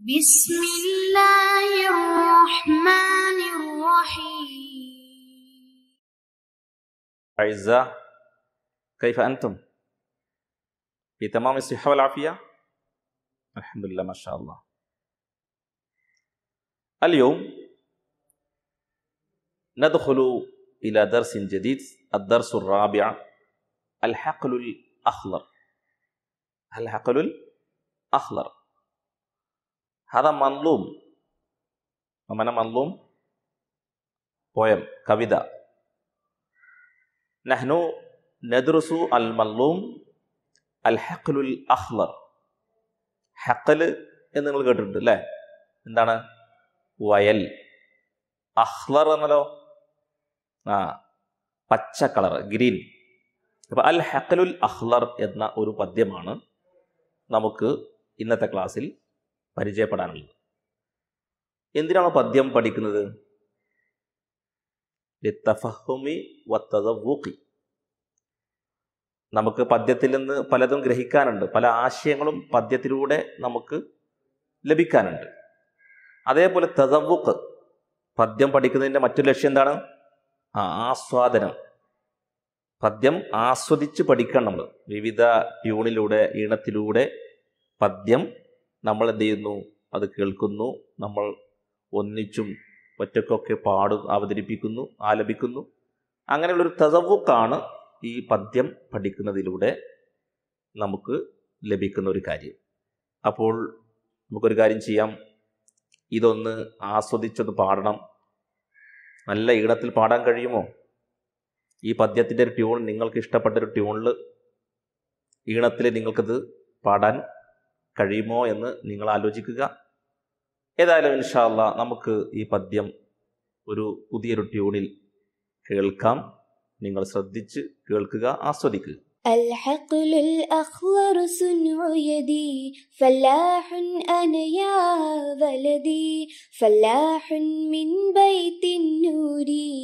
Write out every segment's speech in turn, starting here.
بسم الله الرحمن الرحيم أعزاء كيف أنتم؟ بتمام الصحة والعافية؟ الحمد لله ما شاء الله اليوم ندخل إلى درس جديد الدرس الرابع الحقل الأخضر الحقل الأخضر ഹത മന്ലൂം മന മന്ലൂം poem കവിത നഹ്നു നദ്രസു അൽ മല്ലൂം അൽ ഹഖ്ലുൽ അഹ്ലർ ഹഖൽ എന്ന് നിങ്ങൾ കേട്ടിട്ടുണ്ട് അല്ലേ എന്താണ് വയൽ അഹ്ലർ എന്നല്ലോ ആ പച്ച കളർ ഗ്രീൻ അപ്പം അൽ ഹഖലുൽ അഹ്ലർ എന്ന ഒരു പദ്യമാണ് നമുക്ക് ഇന്നത്തെ ക്ലാസ്സിൽ പരിചയപ്പെടാനുള്ളത് എന്തിനാണോ പദ്യം പഠിക്കുന്നത് നമുക്ക് പദ്യത്തിൽ നിന്ന് പലതും ഗ്രഹിക്കാനുണ്ട് പല ആശയങ്ങളും പദ്യത്തിലൂടെ നമുക്ക് ലഭിക്കാനുണ്ട് അതേപോലെ തതവുക്ക് പദ്യം പഠിക്കുന്നതിൻ്റെ മറ്റൊരു ലക്ഷ്യം എന്താണ് ആസ്വാദനം പദ്യം ആസ്വദിച്ച് പഠിക്കണം നമ്മൾ വിവിധ ട്യൂണിലൂടെ ഈണത്തിലൂടെ പദ്യം നമ്മൾ എന്ത് ചെയ്യുന്നു അത് കേൾക്കുന്നു നമ്മൾ ഒന്നിച്ചും ഒറ്റക്കൊക്കെ പാടും അവതരിപ്പിക്കുന്നു ആലപിക്കുന്നു അങ്ങനെയുള്ളൊരു തസവുക്കാണ് ഈ പദ്യം പഠിക്കുന്നതിലൂടെ നമുക്ക് ലഭിക്കുന്ന ഒരു കാര്യം അപ്പോൾ നമുക്കൊരു കാര്യം ചെയ്യാം ഇതൊന്ന് ആസ്വദിച്ചൊന്ന് പാടണം നല്ല ഈണത്തിൽ പാടാൻ കഴിയുമോ ഈ പദ്യത്തിൻ്റെ ഒരു ട്യൂൺ നിങ്ങൾക്ക് ഇഷ്ടപ്പെട്ട ഒരു ട്യൂണിൽ ഈണത്തിൽ നിങ്ങൾക്കത് പാടാൻ കഴിയുമോ എന്ന് നിങ്ങൾ ആലോചിക്കുക ഏതായാലും ഇൻഷാല്ല നമുക്ക് ഈ പദ്യം ഒരു പുതിയൊരു ട്യൂണിൽ കേൾക്കാം നിങ്ങൾ ശ്രദ്ധിച്ച് കേൾക്കുക ആസ്വദിക്കുക الحقل الأخضر صنع يدي فلاح أنا يا بلدي فلاح من بيت النوري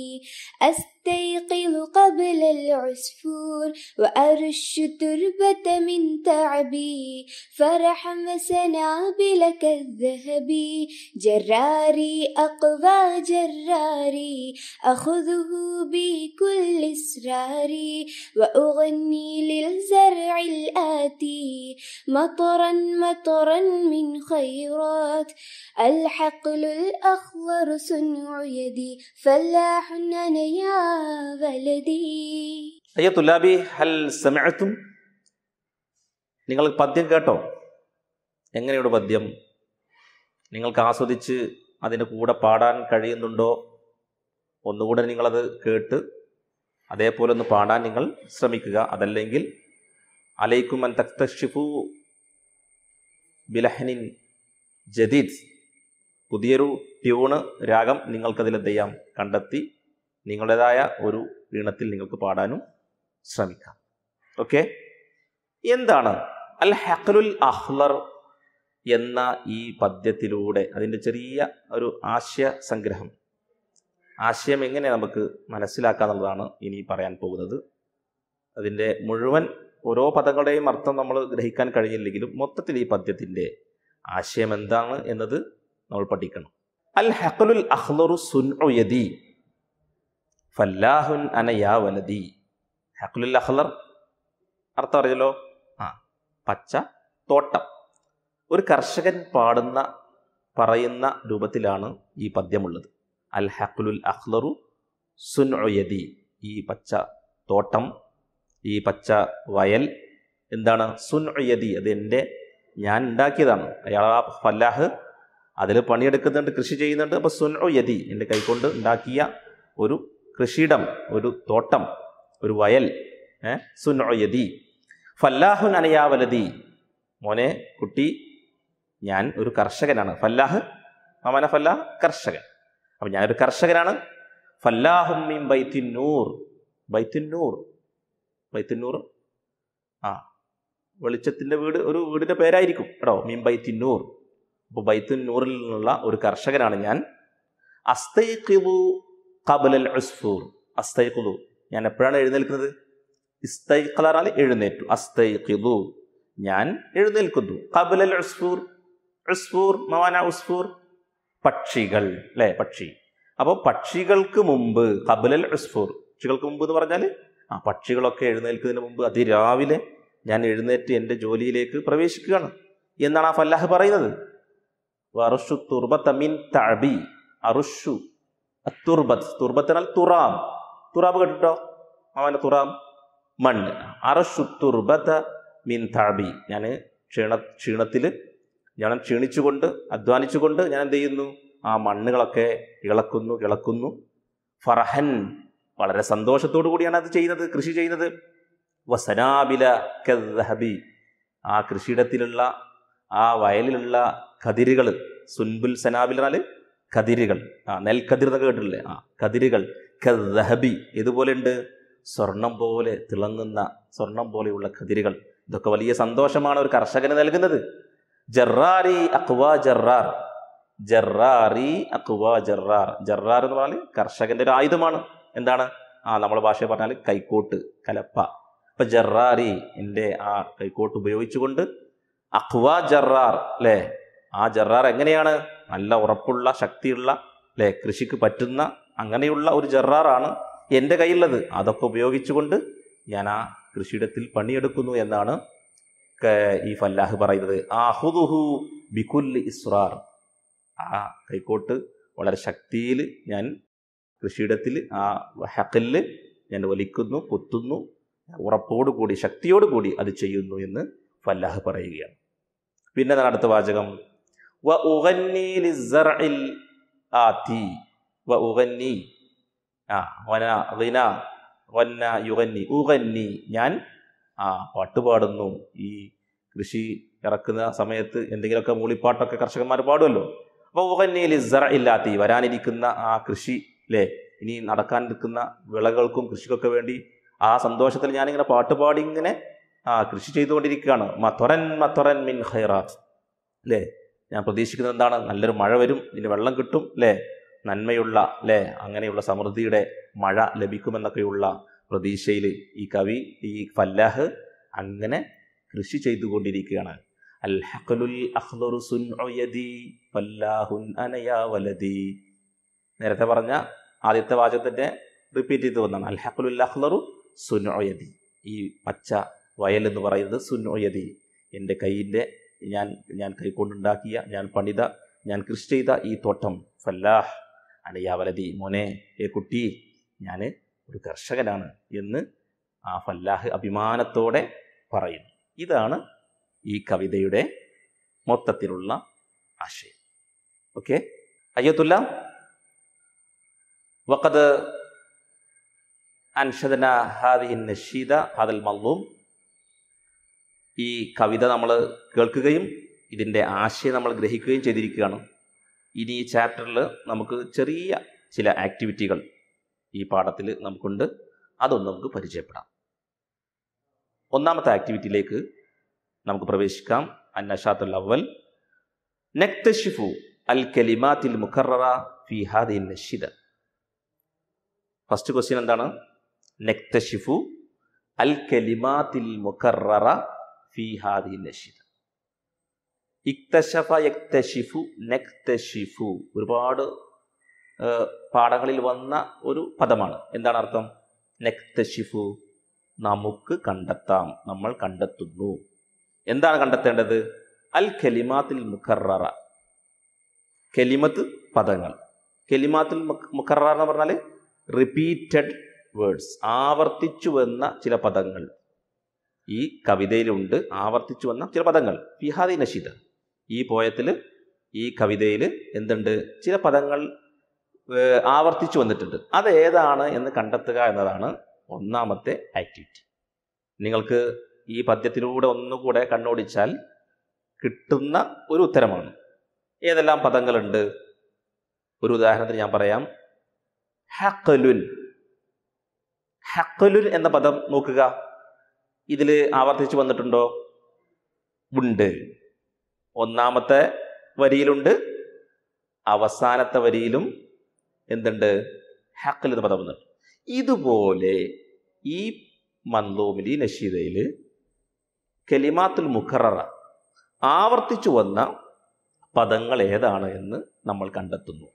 أست أستيقظ قبل العصفور وأرش التربة من تعبي فرح سنابل الذهبي جراري أقوى جراري أخذه بكل إسراري وأغني للزرع الآتي مطرا مطرا من خيرات الحقل الأخضر صنع يدي فلاح أنا يا അയ്യ തുലാബി ഹൽ സമയത്തും നിങ്ങൾ പദ്യം കേട്ടോ എങ്ങനെയുണ്ട് പദ്യം നിങ്ങൾക്ക് ആസ്വദിച്ച് അതിൻ്റെ കൂടെ പാടാൻ കഴിയുന്നുണ്ടോ ഒന്നുകൂടെ നിങ്ങളത് കേട്ട് അതേപോലെ ഒന്ന് പാടാൻ നിങ്ങൾ ശ്രമിക്കുക അതല്ലെങ്കിൽ അലൈക്കും അൻ തക്തഷിഫു ബിലഹനിൻ ജദീദ് പുതിയൊരു ട്യൂണ് രാഗം നിങ്ങൾക്കതിലെന്ത് ചെയ്യാം കണ്ടെത്തി നിങ്ങളുടേതായ ഒരു ഈണത്തിൽ നിങ്ങൾക്ക് പാടാനും ശ്രമിക്കാം ഓക്കെ എന്താണ് അൽ ഹക്കലുൽ അഹ്ലർ എന്ന ഈ പദ്യത്തിലൂടെ അതിൻ്റെ ചെറിയ ഒരു ആശയ സംഗ്രഹം ആശയം എങ്ങനെ നമുക്ക് മനസ്സിലാക്കാം എന്നുള്ളതാണ് ഇനി പറയാൻ പോകുന്നത് അതിൻ്റെ മുഴുവൻ ഓരോ പദങ്ങളുടെയും അർത്ഥം നമ്മൾ ഗ്രഹിക്കാൻ കഴിഞ്ഞില്ലെങ്കിലും മൊത്തത്തിൽ ഈ പദ്യത്തിൻ്റെ ആശയം എന്താണ് എന്നത് നമ്മൾ പഠിക്കണം അൽ ഹക്കലുൽ അഹ്ലറു സുൻഒയദി ഫല്ലാഹുൻ അനയാ വലതി ഹക്കുലുൽ അഹ്ലർ അർത്ഥം അറിയല്ലോ ആ പച്ച തോട്ടം ഒരു കർഷകൻ പാടുന്ന പറയുന്ന രൂപത്തിലാണ് ഈ പദ്യമുള്ളത് അൽ ഹക്കുലുൽ അഹ്ലറു സുൻ ഒയതി ഈ പച്ച തോട്ടം ഈ പച്ച വയൽ എന്താണ് സുൻ ഒയതി അത് എൻ്റെ ഞാൻ ഉണ്ടാക്കിയതാണ് അയാൾ ആ ഫല്ലാഹ് അതിൽ പണിയെടുക്കുന്നുണ്ട് കൃഷി ചെയ്യുന്നുണ്ട് അപ്പോൾ സുൻ ഒയതി എൻ്റെ കൈകൊണ്ട് ഉണ്ടാക്കിയ ഒരു കൃഷിയിടം ഒരു തോട്ടം ഒരു വയൽ സുനോയതി ഫല്ലാഹുൻ അനയാവലതി മോനെ കുട്ടി ഞാൻ ഒരു കർഷകനാണ് ഫല്ലാഹ് മാമന ഫല്ലാഹ് കർഷകൻ അപ്പം ഞാനൊരു കർഷകനാണ് ഫല്ലാഹു ബൈത്തിന്നൂർ ബൈത്തിന്നൂർ ബൈത്തിന്നൂർ ആ വെളിച്ചത്തിൻ്റെ വീട് ഒരു വീടിൻ്റെ പേരായിരിക്കും കേട്ടോ മീൻ ബൈത്തിന്നൂർ അപ്പോൾ ബൈത്തിന്നൂറിൽ നിന്നുള്ള ഒരു കർഷകനാണ് ഞാൻ അസ്തൈഖിബു കബലൽ അസ്ഫൂർ അസ്തൈഖുദു ഞാൻ എപ്പോഴാണ് എഴുന്നേൽക്കുന്നത് ഇസ്തൈഖലാൽ എഴുന്നേറ്റു അസ്തൈഖിദു ഞാൻ എഴുന്നേൽക്കുന്നു കബലൽ അസ്ഫൂർ അസ്ഫൂർ മവാന ഉസ്ഫൂർ പക്ഷികൾ അല്ലേ പക്ഷി അപ്പോൾ പക്ഷികൾക്ക് മുമ്പ് കബലൽ ഉസ്ഫൂർ പക്ഷികൾക്ക് മുമ്പ് എന്ന് പറഞ്ഞാൽ ആ പക്ഷികളൊക്കെ എഴുന്നേൽക്കുന്നതിന് മുമ്പ് അതിരാവിലെ ഞാൻ എഴുന്നേറ്റ് എൻ്റെ ജോലിയിലേക്ക് പ്രവേശിക്കുകയാണ് എന്നാണ് ആ ഫല്ലാഹ് പറയുന്നത് അറുഷു തുർബ തമിൻ തഴബി അറുഷു തുർബത്ത് തുർബത്ത് എന്നാൽ തുറാബ് തുറാബ് കേട്ടോ മാമാൻ്റെ തുറാബ് മണ്ണ് അറഷു തുർബത്ത് മിൻ താബി ഞാൻ ക്ഷീണ ക്ഷീണത്തിൽ ഞാൻ ക്ഷീണിച്ചുകൊണ്ട് അധ്വാനിച്ചുകൊണ്ട് ഞാൻ എന്ത് ചെയ്യുന്നു ആ മണ്ണുകളൊക്കെ ഇളക്കുന്നു ഇളക്കുന്നു ഫറഹൻ വളരെ സന്തോഷത്തോടു കൂടിയാണ് അത് ചെയ്യുന്നത് കൃഷി ചെയ്യുന്നത് വസനാബില കബി ആ കൃഷിയിടത്തിലുള്ള ആ വയലിലുള്ള കതിരുകൾ സുൻബുൽ സനാബിൽ കതിരുകൾ ആ നെൽക്കതിർ എന്നൊക്കെ കേട്ടിട്ടില്ലേ ആ കതിരുകൾ കഹബി ഇതുപോലെയുണ്ട് സ്വർണം പോലെ തിളങ്ങുന്ന സ്വർണം പോലെയുള്ള കതിരുകൾ ഇതൊക്കെ വലിയ സന്തോഷമാണ് ഒരു കർഷകന് നൽകുന്നത് ജറാരി അക്വാ ജറാർ ജറാറി അക്വാ ജറാർ ജറാർ എന്ന് പറഞ്ഞാൽ കർഷകന്റെ ഒരു ആയുധമാണ് എന്താണ് ആ നമ്മളെ ഭാഷ പറഞ്ഞാൽ കൈക്കോട്ട് കലപ്പ അപ്പൊ ജറാറി എൻ്റെ ആ കൈക്കോട്ട് ഉപയോഗിച്ചുകൊണ്ട് അക്വാ ജറാർ അല്ലേ ആ ജറാർ എങ്ങനെയാണ് നല്ല ഉറപ്പുള്ള ശക്തിയുള്ള അല്ലേ കൃഷിക്ക് പറ്റുന്ന അങ്ങനെയുള്ള ഒരു ജറാറാണ് എൻ്റെ കയ്യിലുള്ളത് അതൊക്കെ ഉപയോഗിച്ചുകൊണ്ട് ഞാൻ ആ കൃഷിയിടത്തിൽ പണിയെടുക്കുന്നു എന്നാണ് ഈ ഫല്ലാഹ് പറയുന്നത് ആഹുദുഹു ബികുല്ലി ഇസ്രാർ ആ കൈക്കോട്ട് വളരെ ശക്തിയിൽ ഞാൻ കൃഷിയിടത്തിൽ ആ ഹക്കല് ഞാൻ വലിക്കുന്നു കൊത്തുന്നു കൂടി ഉറപ്പോടുകൂടി ശക്തിയോടുകൂടി അത് ചെയ്യുന്നു എന്ന് ഫല്ലാഹ് പറയുകയാണ് പിന്നെ അടുത്ത വാചകം വ ഉഗന്നി ലിസർഇൽ ആത്തി ആ വന റിന വന്ന യുഗന്നി ഉഗന്നി ഞാൻ ആ പാട്ട് പാടുന്നു ഈ കൃഷി ഇറക്കുന്ന സമയത്ത് എന്തെങ്കിലുമൊക്കെ മൂളിപ്പാട്ടൊക്കെ കർഷകന്മാർ പാടുമല്ലോ അപ്പോൾ ഉഗന്നി ലിസറ ഇല്ലാത്തി വരാനിരിക്കുന്ന ആ കൃഷി അല്ലേ ഇനി നടക്കാൻ നിൽക്കുന്ന വിളകൾക്കും കൃഷിക്കൊക്കെ വേണ്ടി ആ സന്തോഷത്തിൽ ഞാനിങ്ങനെ പാടി ഇങ്ങനെ ആ കൃഷി ചെയ്തുകൊണ്ടിരിക്കുകയാണ് മത്തൊരൻ മത്തൊരൻ മിൻ ഹൈറാത്ത് അല്ലേ ഞാൻ പ്രതീക്ഷിക്കുന്നത് എന്താണ് നല്ലൊരു മഴ വരും ഇതിന് വെള്ളം കിട്ടും അല്ലേ നന്മയുള്ള അല്ലേ അങ്ങനെയുള്ള സമൃദ്ധിയുടെ മഴ ലഭിക്കുമെന്നൊക്കെയുള്ള പ്രതീക്ഷയിൽ ഈ കവി ഈ ഫല്ലാഹ് അങ്ങനെ കൃഷി ചെയ്തുകൊണ്ടിരിക്കുകയാണ് നേരത്തെ പറഞ്ഞ ആദ്യത്തെ വാചകത്തിന്റെ റിപ്പീറ്റ് ചെയ്ത് വന്നാണ് അൽഹഖുലുൽ അഹ്ലറു സുനോയതി ഈ പച്ച വയൽ എന്ന് പറയുന്നത് സുനോയതി എൻ്റെ കയ്യിൻ്റെ ഞാൻ ഞാൻ കൈക്കൊണ്ടുണ്ടാക്കിയ ഞാൻ പണിത ഞാൻ കൃഷി ചെയ്ത ഈ തോട്ടം ഫല്ലാഹ് അലയാ വലതി മോനെ ഏ കുട്ടി ഞാൻ ഒരു കർഷകനാണ് എന്ന് ആ ഫല്ലാഹ് അഭിമാനത്തോടെ പറയുന്നു ഇതാണ് ഈ കവിതയുടെ മൊത്തത്തിലുള്ള ആശയം ഓക്കെ അയ്യത്തുല്ല വക്കത് അൻഷദന ഹാദിൻ നഷീദ ഹാദൽ മല്ലൂം ഈ കവിത നമ്മൾ കേൾക്കുകയും ഇതിൻ്റെ ആശയം നമ്മൾ ഗ്രഹിക്കുകയും ചെയ്തിരിക്കുകയാണ് ഇനി ഈ ചാപ്റ്ററിൽ നമുക്ക് ചെറിയ ചില ആക്ടിവിറ്റികൾ ഈ പാഠത്തിൽ നമുക്കുണ്ട് അതൊന്ന് നമുക്ക് പരിചയപ്പെടാം ഒന്നാമത്തെ ആക്ടിവിറ്റിയിലേക്ക് നമുക്ക് പ്രവേശിക്കാം അന്നഷാത്തുൽ അവൽ നക്തഷിഫു അൽ കലിമാത്തിൽ മുഖറ ഫി ഹാദിൻ നഷിദ ഫസ്റ്റ് ക്വസ്റ്റ്യൻ എന്താണ് നക്തഷിഫു അൽ കലിമാത്തിൽ മുഖറ ഹാദി യക്തഷിഫു നക്തഷിഫു ഒരുപാട് പാഠങ്ങളിൽ വന്ന ഒരു പദമാണ് എന്താണ് അർത്ഥം നക്തഷിഫു നമുക്ക് കണ്ടെത്താം നമ്മൾ കണ്ടെത്തുന്നു എന്താണ് കണ്ടെത്തേണ്ടത് അൽ ഖലിമാത്തിൽ മുഖറ കെലിമത്ത് പദങ്ങൾ കെലിമാത്തിൽ മുഖറ എന്ന് പറഞ്ഞാൽ റിപ്പീറ്റഡ് വേർഡ്സ് ആവർത്തിച്ചു വന്ന ചില പദങ്ങൾ ഈ കവിതയിലുണ്ട് ആവർത്തിച്ചു വന്ന ചില പദങ്ങൾ ഫിഹാദി നഷീദ് ഈ പോയത്തിൽ ഈ കവിതയിൽ എന്തുണ്ട് ചില പദങ്ങൾ ആവർത്തിച്ചു വന്നിട്ടുണ്ട് അത് ഏതാണ് എന്ന് കണ്ടെത്തുക എന്നതാണ് ഒന്നാമത്തെ ആക്ടിവിറ്റി നിങ്ങൾക്ക് ഈ പദ്യത്തിലൂടെ ഒന്നുകൂടെ കണ്ണോടിച്ചാൽ കിട്ടുന്ന ഒരു ഉത്തരമാണ് ഏതെല്ലാം പദങ്ങളുണ്ട് ഒരു ഉദാഹരണത്തിന് ഞാൻ പറയാം ഹക്കലുൻ ഹക്കലുൻ എന്ന പദം നോക്കുക ഇതിൽ ആവർത്തിച്ച് വന്നിട്ടുണ്ടോ ഉണ്ട് ഒന്നാമത്തെ വരിയിലുണ്ട് അവസാനത്തെ വരിയിലും എന്തുണ്ട് ഹക്കിൽ എന്ന് പദം വന്നിട്ടുണ്ട് ഇതുപോലെ ഈ മന്ദോമിലി നഷീദയിൽ കലിമാത്തുൽ മുഖറ ആവർത്തിച്ചു വന്ന പദങ്ങൾ ഏതാണ് എന്ന് നമ്മൾ കണ്ടെത്തുന്നു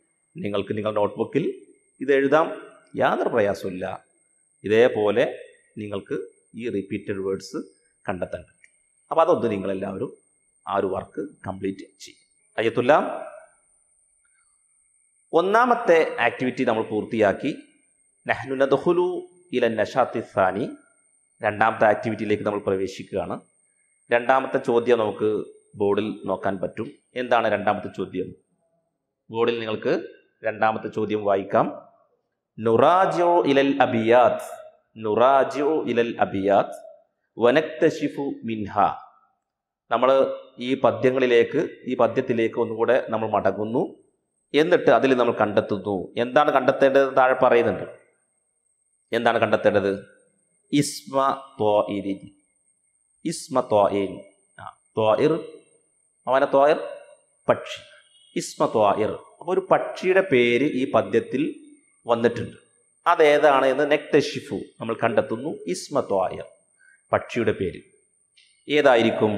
നിങ്ങൾക്ക് നിങ്ങളുടെ നോട്ട്ബുക്കിൽ ഇത് എഴുതാം യാതൊരു പ്രയാസമില്ല ഇതേപോലെ നിങ്ങൾക്ക് ഈ റിപ്പീറ്റഡ് വേർഡ്സ് കണ്ടെത്താൻ പറ്റും അപ്പോൾ അതൊന്ന് നിങ്ങളെല്ലാവരും ആ ഒരു വർക്ക് കംപ്ലീറ്റ് ചെയ്യും അയ്യത്തുല്ല ഒന്നാമത്തെ ആക്ടിവിറ്റി നമ്മൾ പൂർത്തിയാക്കി നെഹ്നുനദുലു ഇല നഷാത്തി രണ്ടാമത്തെ ആക്ടിവിറ്റിയിലേക്ക് നമ്മൾ പ്രവേശിക്കുകയാണ് രണ്ടാമത്തെ ചോദ്യം നമുക്ക് ബോർഡിൽ നോക്കാൻ പറ്റും എന്താണ് രണ്ടാമത്തെ ചോദ്യം ബോർഡിൽ നിങ്ങൾക്ക് രണ്ടാമത്തെ ചോദ്യം വായിക്കാം നുറാജോ ഇലൽ അബിയാദ് നുറാജു ഇലൽ അബിയാത്ത് വനക്തശിഫു മിൻഹ നമ്മൾ ഈ പദ്യങ്ങളിലേക്ക് ഈ പദ്യത്തിലേക്ക് ഒന്നുകൂടെ നമ്മൾ മടങ്ങുന്നു എന്നിട്ട് അതിൽ നമ്മൾ കണ്ടെത്തുന്നു എന്താണ് കണ്ടെത്തേണ്ടത് താഴെ പറയുന്നുണ്ട് എന്താണ് കണ്ടെത്തേണ്ടത് ഇസ്മ ഇരി ഇസ്മ തോയിൻ ആ തോയിർ അവനെ തോയിർ പക്ഷി ഇസ്മ ഇർ അപ്പോൾ ഒരു പക്ഷിയുടെ പേര് ഈ പദ്യത്തിൽ വന്നിട്ടുണ്ട് അതേതാണ് എന്ന് നെക്തഷിഫു നമ്മൾ കണ്ടെത്തുന്നു ഇസ്മത്വായ പക്ഷിയുടെ പേര് ഏതായിരിക്കും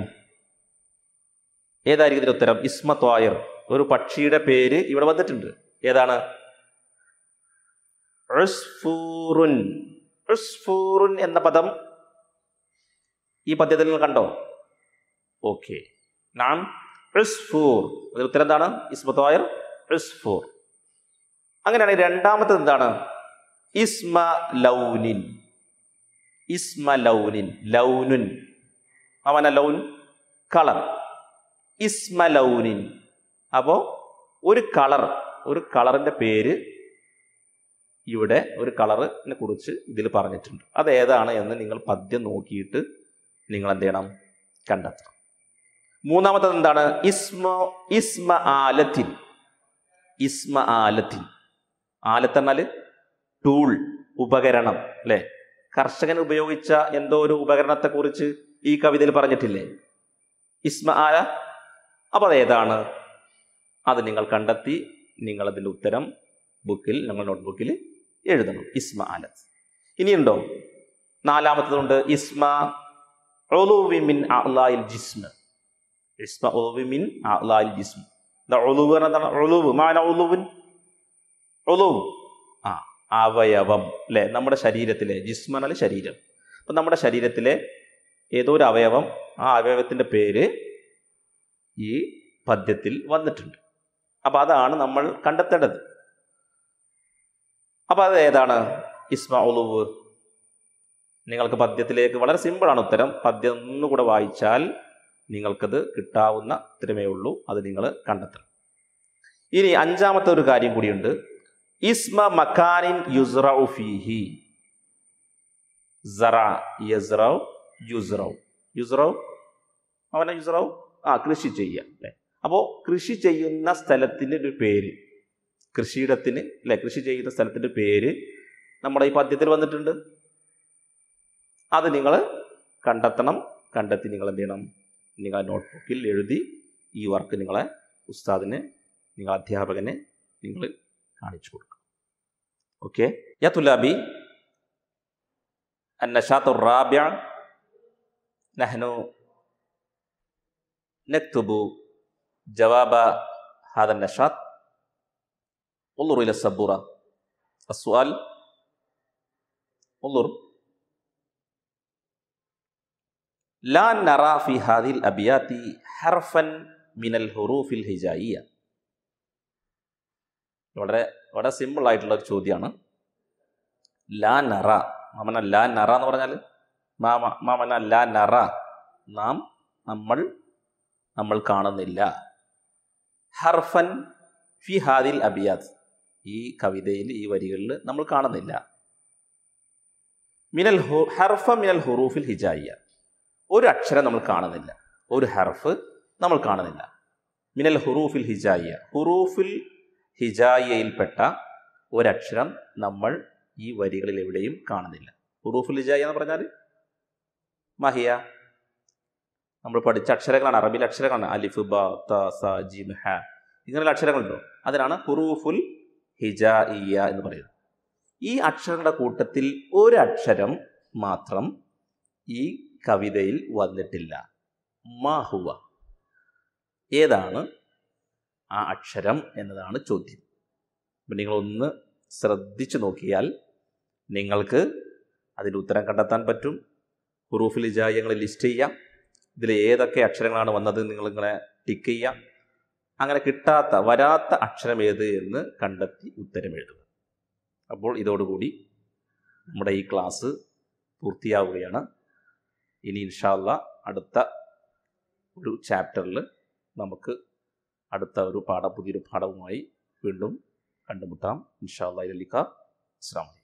ഏതായിരിക്കും ഇതിൻ്റെ ഉത്തരം ഇസ്മത്വായർ ഒരു പക്ഷിയുടെ പേര് ഇവിടെ വന്നിട്ടുണ്ട് ഏതാണ് എന്ന പദം ഈ പദ്യത്തിൽ നിങ്ങൾ കണ്ടോ ഓക്കെ നാം റിസ്ഫൂർ അതിൽ ഉത്തരം എന്താണ് ഇസ്മത്വായർ റിസ്ഫൂർ അങ്ങനെയാണെങ്കിൽ രണ്ടാമത്തത് എന്താണ് ഇസ്മ ലൗനിൻ ഇസ്മ ലൗനിൻ ലൗനുൻ അവന ലൗൻ കളർ ഇസ്മ ലൗനിൻ അപ്പോൾ ഒരു കളർ ഒരു കളറിൻ്റെ പേര് ഇവിടെ ഒരു കളറിനെ കുറിച്ച് ഇതിൽ പറഞ്ഞിട്ടുണ്ട് അത് ഏതാണ് എന്ന് നിങ്ങൾ പദ്യം നോക്കിയിട്ട് നിങ്ങൾ എന്ത് ചെയ്യണം കണ്ടെത്തണം മൂന്നാമത്തത് എന്താണ് ഇസ്മോ ഇസ്മ ആലത്തിൻ ഇസ്മ ആലത്തിൻ ആലത്തെന്നാൽ ടൂൾ ഉപകരണം അല്ലെ കർഷകൻ ഉപയോഗിച്ച എന്തോ ഒരു ഉപകരണത്തെക്കുറിച്ച് ഈ കവിതയിൽ പറഞ്ഞിട്ടില്ലേ ഇസ്മ ആയ അപ്പോൾ അതേതാണ് അത് നിങ്ങൾ കണ്ടെത്തി നിങ്ങൾ അതിൻ്റെ ഉത്തരം ബുക്കിൽ നിങ്ങൾ നോട്ട്ബുക്കിൽ എഴുതണം ഇസ്മ ആല ഇനിയുണ്ടോ നാലാമത്തതുണ്ട് ഇസ്മ ഒലുവിമിൻ അലായിൽ ജിസ്മ ഇസ്മ ഒലുവിമിൻ അലായിൽ ജിസ്മ ഒലുവ് എന്താണ് ഒലുവ് മാന ഒലുവിൻ അവയവം അല്ലെ നമ്മുടെ ശരീരത്തിലെ ജിസ്മനൽ ശരീരം അപ്പം നമ്മുടെ ശരീരത്തിലെ ഏതോ ഒരു അവയവം ആ അവയവത്തിൻ്റെ പേര് ഈ പദ്യത്തിൽ വന്നിട്ടുണ്ട് അപ്പം അതാണ് നമ്മൾ കണ്ടെത്തേണ്ടത് അപ്പം അത് ഏതാണ് ഇസ്മ ഉളുവ് നിങ്ങൾക്ക് പദ്യത്തിലേക്ക് വളരെ സിമ്പിളാണ് ഉത്തരം പദ്യം ഒന്നുകൂടെ വായിച്ചാൽ നിങ്ങൾക്കത് കിട്ടാവുന്ന ഉത്തരമേ ഉള്ളൂ അത് നിങ്ങൾ കണ്ടെത്തണം ഇനി അഞ്ചാമത്തെ ഒരു കാര്യം കൂടിയുണ്ട് ഇസ്മ മക്കാനിൻ യുസ്റൌ ഫീഹി സറ യസ്റൌ യുസ്റൌ യുസ്റൌ അവനെ യുസ്റൌ ആ കൃഷി ചെയ്യുക അല്ലേ അപ്പോൾ കൃഷി ചെയ്യുന്ന സ്ഥലത്തിൻ്റെ ഒരു പേര് കൃഷിയിടത്തിന് അല്ലെ കൃഷി ചെയ്യുന്ന സ്ഥലത്തിൻ്റെ പേര് നമ്മുടെ ഈ പദ്യത്തിൽ വന്നിട്ടുണ്ട് അത് നിങ്ങൾ കണ്ടെത്തണം കണ്ടെത്തി നിങ്ങൾ എന്ത് ചെയ്യണം നിങ്ങൾ നോട്ട്ബുക്കിൽ എഴുതി ഈ വർക്ക് നിങ്ങളെ ഉസ്താദിന് നിങ്ങളെ അധ്യാപകന് നിങ്ങൾ കാണിച്ചു കൊടുക്കണം ഓക്കെ യാ النشاط الرابع نحن نكتب جواب هذا النشاط انظر إلى السبورة السؤال انظر لا نرى في هذه الأبيات حرفا من الحروف الهجائية വളരെ വളരെ സിമ്പിൾ ആയിട്ടുള്ള ഒരു ചോദ്യമാണ് ലാ നറ മാമന ലാ നറ എന്ന് പറഞ്ഞാൽ മാമ മാമന ലാ നറ നാം നമ്മൾ നമ്മൾ കാണുന്നില്ല ഹർഫൻ ഫി ഹാദിൽ അബിയാദ് ഈ കവിതയിൽ ഈ വരികളിൽ നമ്മൾ കാണുന്നില്ല മിനൽ ഹർഫ മിനൽ ഹുറൂഫിൽ ഹിജായിയ ഒരു അക്ഷരം നമ്മൾ കാണുന്നില്ല ഒരു ഹർഫ് നമ്മൾ കാണുന്നില്ല മിനൽ ഹുറൂഫിൽ ഹിജായിയ ഹുറൂഫിൽ ഹിജായയിൽപ്പെട്ട ഒരക്ഷരം നമ്മൾ ഈ വരികളിൽ എവിടെയും കാണുന്നില്ല ഉറൂഫുൽ ഹിജായ എന്ന് പറഞ്ഞാൽ മഹിയ നമ്മൾ പഠിച്ച അക്ഷരങ്ങളാണ് അറബിൽ അക്ഷരങ്ങളാണ് അലിഫ് ബ ത സ ജിം ഹ ഇങ്ങനെയുള്ള അക്ഷരങ്ങളുണ്ടോ അതിനാണ് ഹുറൂഫുൽ ഹിജായിയ എന്ന് പറയുന്നത് ഈ അക്ഷരങ്ങളുടെ കൂട്ടത്തിൽ ഒരു അക്ഷരം മാത്രം ഈ കവിതയിൽ വന്നിട്ടില്ല മാഹുവ ഏതാണ് ആ അക്ഷരം എന്നതാണ് ചോദ്യം അപ്പം നിങ്ങളൊന്ന് ശ്രദ്ധിച്ചു നോക്കിയാൽ നിങ്ങൾക്ക് അതിൻ്റെ ഉത്തരം കണ്ടെത്താൻ പറ്റും ഹുറൂഫിൽ ജായങ്ങൾ ലിസ്റ്റ് ചെയ്യാം ഇതിൽ ഏതൊക്കെ അക്ഷരങ്ങളാണ് വന്നത് നിങ്ങൾ നിങ്ങളെ ടിക്ക് ചെയ്യാം അങ്ങനെ കിട്ടാത്ത വരാത്ത അക്ഷരം ഏത് എന്ന് കണ്ടെത്തി ഉത്തരം എഴുതുക അപ്പോൾ ഇതോടുകൂടി നമ്മുടെ ഈ ക്ലാസ് പൂർത്തിയാവുകയാണ് ഇനി ഇൻഷാല്ല അടുത്ത ഒരു ചാപ്റ്ററിൽ നമുക്ക് അടുത്ത ഒരു പാഠ പുതിയൊരു പാഠവുമായി വീണ്ടും കണ്ടുമുട്ടാം ഇൻഷാ അള്ളാഹ് അലിക്ക അസ്സാം